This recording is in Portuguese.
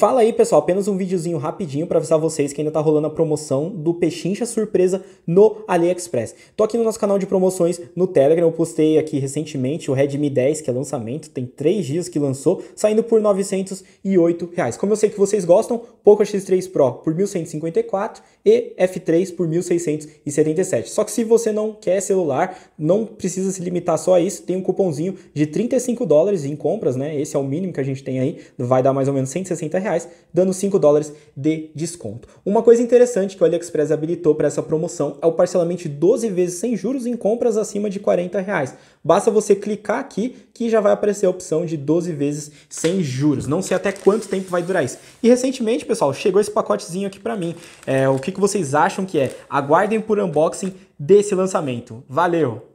Fala aí, pessoal, apenas um videozinho rapidinho para avisar vocês que ainda tá rolando a promoção do Pechincha Surpresa no AliExpress. Tô aqui no nosso canal de promoções no Telegram, eu postei aqui recentemente o Redmi 10, que é lançamento, tem 3 dias que lançou, saindo por 908. Reais. Como eu sei que vocês gostam, Poco X3 Pro por 1.154 e F3 por 1.677. Só que se você não quer celular, não precisa se limitar só a isso, tem um cupomzinho de 35 dólares em compras, né? Esse é o mínimo que a gente tem aí, vai dar mais ou menos 160 reais reais, dando 5 dólares de desconto. Uma coisa interessante que o AliExpress habilitou para essa promoção é o parcelamento 12 vezes sem juros em compras acima de 40 reais. Basta você clicar aqui que já vai aparecer a opção de 12 vezes sem juros. Não sei até quanto tempo vai durar isso. E recentemente, pessoal, chegou esse pacotezinho aqui para mim. É, o que, que vocês acham que é? Aguardem por unboxing desse lançamento. Valeu!